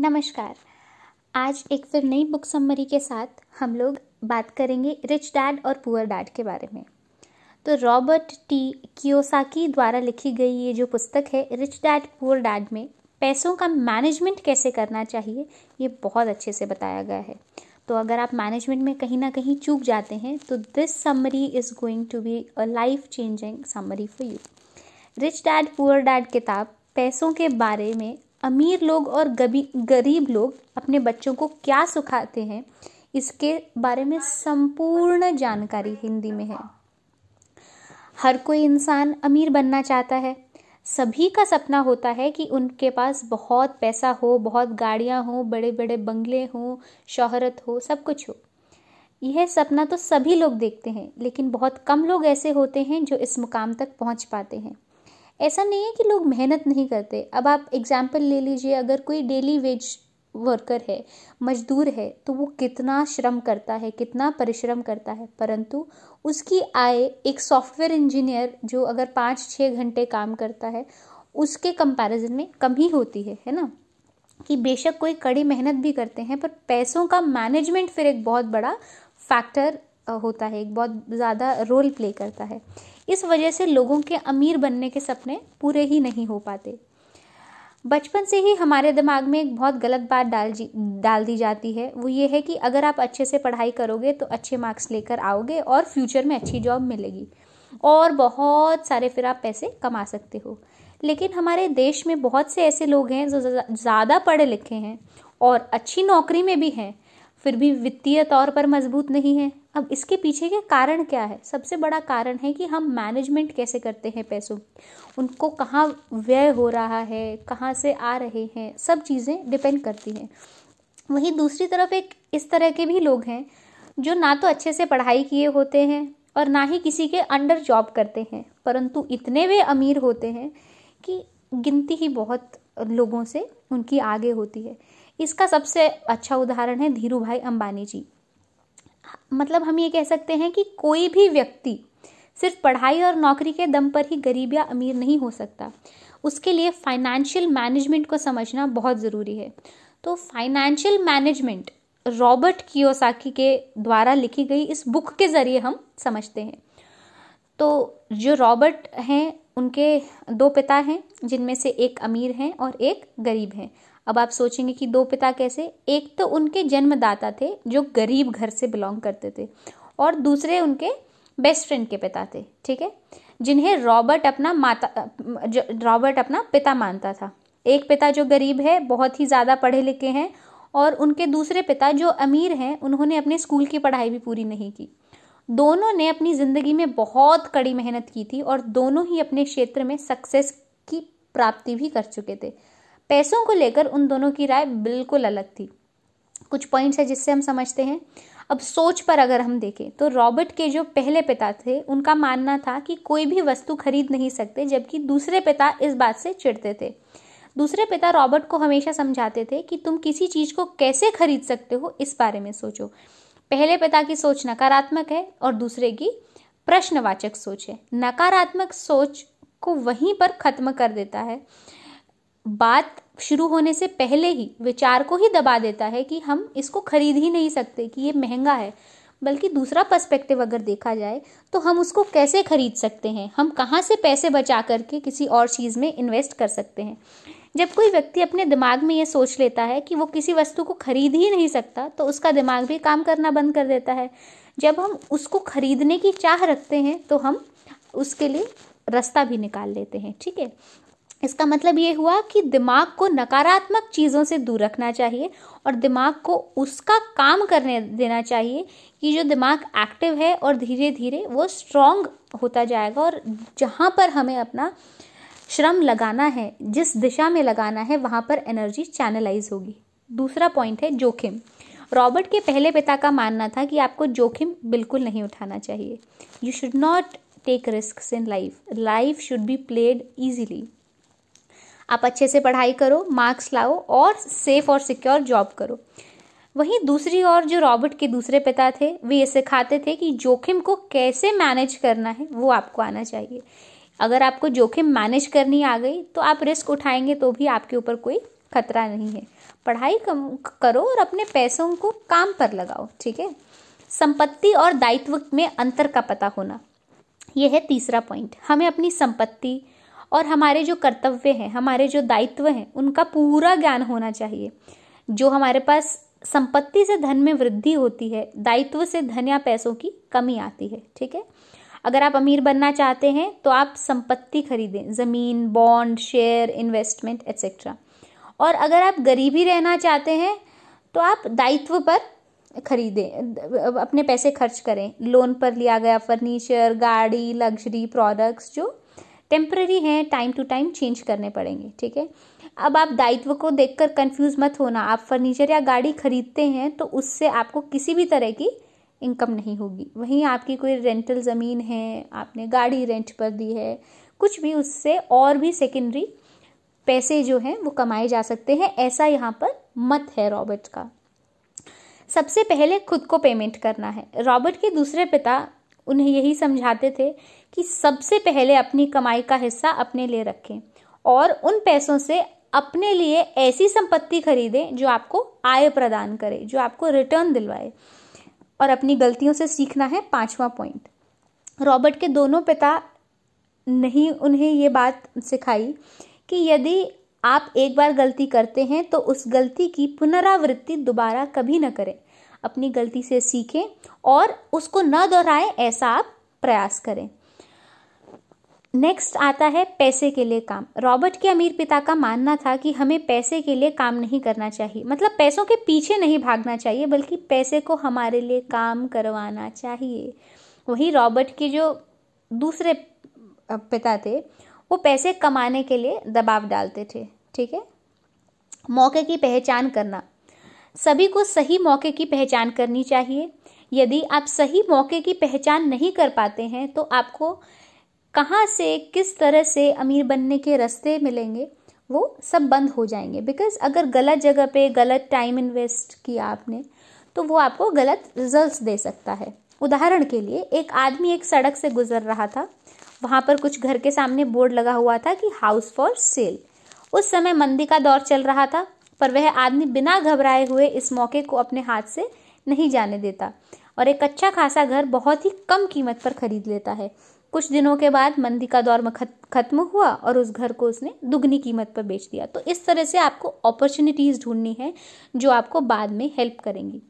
नमस्कार आज एक फिर नई बुक समरी के साथ हम लोग बात करेंगे रिच डैड और पुअर डैड के बारे में तो रॉबर्ट टी कियोसाकी द्वारा लिखी गई ये जो पुस्तक है रिच डैड पुअर डैड में पैसों का मैनेजमेंट कैसे करना चाहिए ये बहुत अच्छे से बताया गया है तो अगर आप मैनेजमेंट में कहीं ना कहीं चूक जाते हैं तो this summary is going to be a life changing summary for you rich dad poor dad किताब पैसों के बारे में अमीर लोग और गरीब लोग अपने बच्चों को क्या सुखाते हैं इसके बारे में संपूर्ण जानकारी हिंदी में है हर कोई इंसान अमीर बनना चाहता है सभी का सपना होता है कि उनके पास बहुत पैसा हो बहुत गाड़ियाँ हों बड़े बड़े बंगले हों शोहरत हो सब कुछ हो यह सपना तो सभी लोग देखते हैं लेकिन बहुत कम लोग ऐसे होते हैं जो इस मुकाम तक पहुंच पाते हैं ऐसा नहीं है कि लोग मेहनत नहीं करते अब आप एग्ज़ाम्पल ले लीजिए अगर कोई डेली वेज वर्कर है मजदूर है तो वो कितना श्रम करता है कितना परिश्रम करता है परंतु उसकी आय एक सॉफ्टवेयर इंजीनियर जो अगर पाँच छः घंटे काम करता है उसके कंपैरिजन में कम ही होती है है ना कि बेशक कोई कड़ी मेहनत भी करते हैं पर पैसों का मैनेजमेंट फिर एक बहुत बड़ा फैक्टर होता है एक बहुत ज़्यादा रोल प्ले करता है इस वजह से लोगों के अमीर बनने के सपने पूरे ही नहीं हो पाते बचपन से ही हमारे दिमाग में एक बहुत गलत बात डाल डाल दी जाती है वो ये है कि अगर आप अच्छे से पढ़ाई करोगे तो अच्छे मार्क्स लेकर आओगे और फ्यूचर में अच्छी जॉब मिलेगी और बहुत सारे फिर आप पैसे कमा सकते हो लेकिन हमारे देश में बहुत से ऐसे लोग हैं जो ज़्यादा पढ़े लिखे हैं और अच्छी नौकरी में भी हैं फिर भी वित्तीय तौर पर मजबूत नहीं हैं अब इसके पीछे के कारण क्या है सबसे बड़ा कारण है कि हम मैनेजमेंट कैसे करते हैं पैसों उनको कहाँ व्यय हो रहा है कहाँ से आ रहे हैं सब चीज़ें डिपेंड करती हैं वहीं दूसरी तरफ एक इस तरह के भी लोग हैं जो ना तो अच्छे से पढ़ाई किए होते हैं और ना ही किसी के अंडर जॉब करते हैं परंतु इतने वे अमीर होते हैं कि गिनती ही बहुत लोगों से उनकी आगे होती है इसका सबसे अच्छा उदाहरण है धीरू भाई अम्बानी जी मतलब हम ये कह सकते हैं कि कोई भी व्यक्ति सिर्फ पढ़ाई और नौकरी के दम पर ही गरीब या अमीर नहीं हो सकता उसके लिए फाइनेंशियल मैनेजमेंट को समझना बहुत ज़रूरी है तो फाइनेंशियल मैनेजमेंट रॉबर्ट कियोसाकी के द्वारा लिखी गई इस बुक के ज़रिए हम समझते हैं तो जो रॉबर्ट हैं उनके दो पिता हैं जिनमें से एक अमीर हैं और एक गरीब हैं अब आप सोचेंगे कि दो पिता कैसे एक तो उनके जन्मदाता थे जो गरीब घर से बिलोंग करते थे और दूसरे उनके बेस्ट फ्रेंड के पिता थे ठीक है जिन्हें रॉबर्ट अपना माता रॉबर्ट अपना पिता मानता था एक पिता जो गरीब है बहुत ही ज़्यादा पढ़े लिखे हैं और उनके दूसरे पिता जो अमीर हैं उन्होंने अपने स्कूल की पढ़ाई भी पूरी नहीं की दोनों ने अपनी ज़िंदगी में बहुत कड़ी मेहनत की थी और दोनों ही अपने क्षेत्र में सक्सेस की प्राप्ति भी कर चुके थे पैसों को लेकर उन दोनों की राय बिल्कुल अलग थी कुछ पॉइंट्स है जिससे हम समझते हैं अब सोच पर अगर हम देखें तो रॉबर्ट के जो पहले पिता थे उनका मानना था कि कोई भी वस्तु खरीद नहीं सकते जबकि दूसरे पिता इस बात से चिढ़ते थे दूसरे पिता रॉबर्ट को हमेशा समझाते थे कि तुम किसी चीज़ को कैसे खरीद सकते हो इस बारे में सोचो पहले पिता की सोच नकारात्मक है और दूसरे की प्रश्नवाचक सोच है नकारात्मक सोच को वहीं पर ख़त्म कर देता है बात शुरू होने से पहले ही विचार को ही दबा देता है कि हम इसको खरीद ही नहीं सकते कि ये महंगा है बल्कि दूसरा पर्सपेक्टिव अगर देखा जाए तो हम उसको कैसे खरीद सकते हैं हम कहाँ से पैसे बचा करके किसी और चीज़ में इन्वेस्ट कर सकते हैं जब कोई व्यक्ति अपने दिमाग में ये सोच लेता है कि वो किसी वस्तु को खरीद ही नहीं सकता तो उसका दिमाग भी काम करना बंद कर देता है जब हम उसको खरीदने की चाह रखते हैं तो हम उसके लिए रास्ता भी निकाल लेते हैं ठीक है इसका मतलब ये हुआ कि दिमाग को नकारात्मक चीज़ों से दूर रखना चाहिए और दिमाग को उसका काम करने देना चाहिए कि जो दिमाग एक्टिव है और धीरे धीरे वो स्ट्रांग होता जाएगा और जहाँ पर हमें अपना श्रम लगाना है जिस दिशा में लगाना है वहाँ पर एनर्जी चैनलाइज होगी दूसरा पॉइंट है जोखिम रॉबर्ट के पहले पिता का मानना था कि आपको जोखिम बिल्कुल नहीं उठाना चाहिए you should not take risk in life life should be played easily आप अच्छे से पढ़ाई करो मार्क्स लाओ और सेफ और सिक्योर जॉब करो वहीं दूसरी ओर जो रॉबर्ट के दूसरे पिता थे वे ये सिखाते थे कि जोखिम को कैसे मैनेज करना है वो आपको आना चाहिए अगर आपको जोखिम मैनेज करनी आ गई तो आप रिस्क उठाएंगे तो भी आपके ऊपर कोई खतरा नहीं है पढ़ाई कम करो और अपने पैसों को काम पर लगाओ ठीक है संपत्ति और दायित्व में अंतर का पता होना यह है तीसरा पॉइंट हमें अपनी संपत्ति और हमारे जो कर्तव्य हैं हमारे जो दायित्व हैं उनका पूरा ज्ञान होना चाहिए जो हमारे पास संपत्ति से धन में वृद्धि होती है दायित्व से धन या पैसों की कमी आती है ठीक है अगर आप अमीर बनना चाहते हैं तो आप संपत्ति खरीदें ज़मीन बॉन्ड शेयर इन्वेस्टमेंट एक्सेट्रा और अगर आप गरीबी रहना चाहते हैं तो आप दायित्व पर खरीदें अपने पैसे खर्च करें लोन पर लिया गया फर्नीचर गाड़ी लग्जरी प्रोडक्ट्स जो टेम्प्ररी हैं टाइम टू टाइम चेंज करने पड़ेंगे ठीक है अब आप दायित्व को देखकर कंफ्यूज मत होना आप फर्नीचर या गाड़ी खरीदते हैं तो उससे आपको किसी भी तरह की इनकम नहीं होगी वहीं आपकी कोई रेंटल ज़मीन है आपने गाड़ी रेंट पर दी है कुछ भी उससे और भी सेकेंडरी पैसे जो हैं वो कमाए जा सकते हैं ऐसा यहाँ पर मत है रॉबर्ट का सबसे पहले खुद को पेमेंट करना है रॉबर्ट के दूसरे पिता उन्हें यही समझाते थे कि सबसे पहले अपनी कमाई का हिस्सा अपने लिए रखें और उन पैसों से अपने लिए ऐसी संपत्ति खरीदें जो आपको आय प्रदान करे जो आपको रिटर्न दिलवाए और अपनी गलतियों से सीखना है पांचवा पॉइंट रॉबर्ट के दोनों पिता नहीं उन्हें ये बात सिखाई कि यदि आप एक बार गलती करते हैं तो उस गलती की पुनरावृत्ति दोबारा कभी न करें अपनी गलती से सीखें और उसको न दोहराएं ऐसा आप प्रयास करें नेक्स्ट आता है पैसे के लिए काम रॉबर्ट के अमीर पिता का मानना था कि हमें पैसे के लिए काम नहीं करना चाहिए मतलब पैसों के पीछे नहीं भागना चाहिए बल्कि पैसे को हमारे लिए काम करवाना चाहिए वही रॉबर्ट के जो दूसरे पिता थे वो पैसे कमाने के लिए दबाव डालते थे ठीक है मौके की पहचान करना सभी को सही मौके की पहचान करनी चाहिए यदि आप सही मौके की पहचान नहीं कर पाते हैं तो आपको कहाँ से किस तरह से अमीर बनने के रास्ते मिलेंगे वो सब बंद हो जाएंगे बिकॉज अगर गलत जगह पे गलत टाइम इन्वेस्ट किया आपने तो वो आपको गलत रिजल्ट्स दे सकता है उदाहरण के लिए एक आदमी एक सड़क से गुजर रहा था वहाँ पर कुछ घर के सामने बोर्ड लगा हुआ था कि हाउस फॉर सेल उस समय मंदी का दौर चल रहा था पर वह आदमी बिना घबराए हुए इस मौके को अपने हाथ से नहीं जाने देता और एक अच्छा खासा घर बहुत ही कम कीमत पर खरीद लेता है कुछ दिनों के बाद मंदी का दौर खत्म हुआ और उस घर को उसने दुगनी कीमत पर बेच दिया तो इस तरह से आपको अपॉर्चुनिटीज़ ढूंढनी है जो आपको बाद में हेल्प करेंगी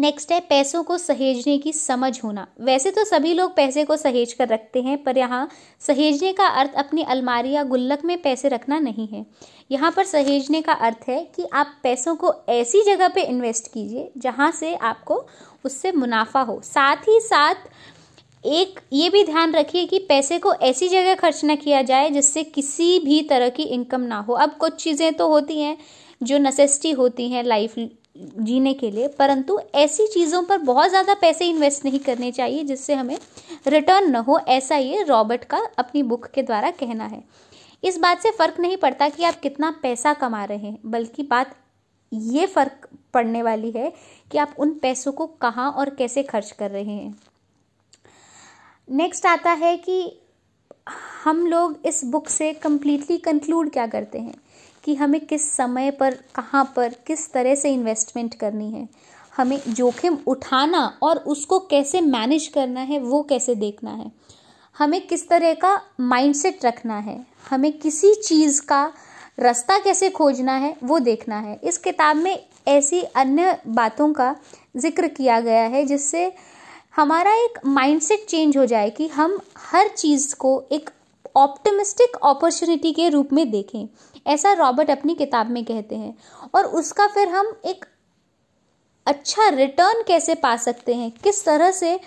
नेक्स्ट है पैसों को सहेजने की समझ होना वैसे तो सभी लोग पैसे को सहेज कर रखते हैं पर यहाँ सहेजने का अर्थ अपनी अलमारी या गुल्लक में पैसे रखना नहीं है यहाँ पर सहेजने का अर्थ है कि आप पैसों को ऐसी जगह पे इन्वेस्ट कीजिए जहाँ से आपको उससे मुनाफा हो साथ ही साथ एक ये भी ध्यान रखिए कि पैसे को ऐसी जगह खर्च ना किया जाए जिससे किसी भी तरह की इनकम ना हो अब कुछ चीज़ें तो होती हैं जो नेसेसिटी होती हैं लाइफ जीने के लिए परंतु ऐसी चीज़ों पर बहुत ज़्यादा पैसे इन्वेस्ट नहीं करने चाहिए जिससे हमें रिटर्न न हो ऐसा ये रॉबर्ट का अपनी बुक के द्वारा कहना है इस बात से फ़र्क नहीं पड़ता कि आप कितना पैसा कमा रहे हैं बल्कि बात ये फ़र्क पड़ने वाली है कि आप उन पैसों को कहाँ और कैसे खर्च कर रहे हैं नेक्स्ट आता है कि हम लोग इस बुक से कम्प्लीटली कंक्लूड क्या करते हैं कि हमें किस समय पर कहाँ पर किस तरह से इन्वेस्टमेंट करनी है हमें जोखिम उठाना और उसको कैसे मैनेज करना है वो कैसे देखना है हमें किस तरह का माइंडसेट रखना है हमें किसी चीज़ का रास्ता कैसे खोजना है वो देखना है इस किताब में ऐसी अन्य बातों का जिक्र किया गया है जिससे हमारा एक माइंडसेट चेंज हो जाए कि हम हर चीज़ को एक ऑप्टिमिस्टिक अपॉर्चुनिटी के रूप में देखें ऐसा रॉबर्ट अपनी किताब में कहते हैं और उसका फिर हम एक अच्छा रिटर्न कैसे पा सकते हैं किस तरह से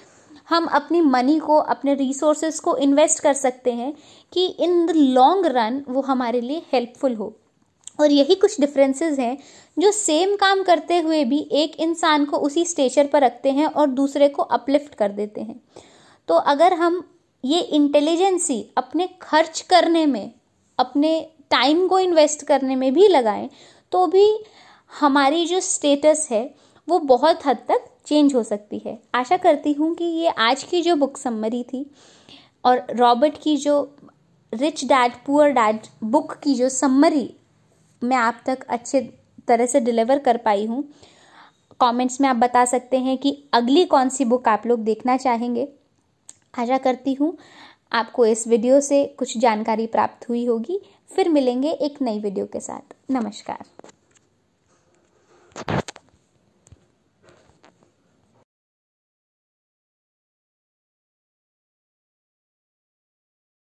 हम अपनी मनी को अपने रिसोर्सेज को इन्वेस्ट कर सकते हैं कि इन द लॉन्ग रन वो हमारे लिए हेल्पफुल हो और यही कुछ डिफरेंसेस हैं जो सेम काम करते हुए भी एक इंसान को उसी स्टेचर पर रखते हैं और दूसरे को अपलिफ्ट कर देते हैं तो अगर हम ये इंटेलिजेंसी अपने खर्च करने में अपने टाइम को इन्वेस्ट करने में भी लगाएं तो भी हमारी जो स्टेटस है वो बहुत हद तक चेंज हो सकती है आशा करती हूँ कि ये आज की जो बुक सम्मरी थी और रॉबर्ट की जो rich dad poor dad book की जो सम्मरी मैं आप तक अच्छे तरह से डिलीवर कर पाई हूँ कमेंट्स में आप बता सकते हैं कि अगली कौन सी बुक आप लोग देखना चाहेंगे आशा करती हूँ आपको इस वीडियो से कुछ जानकारी प्राप्त हुई होगी फिर मिलेंगे एक नई वीडियो के साथ नमस्कार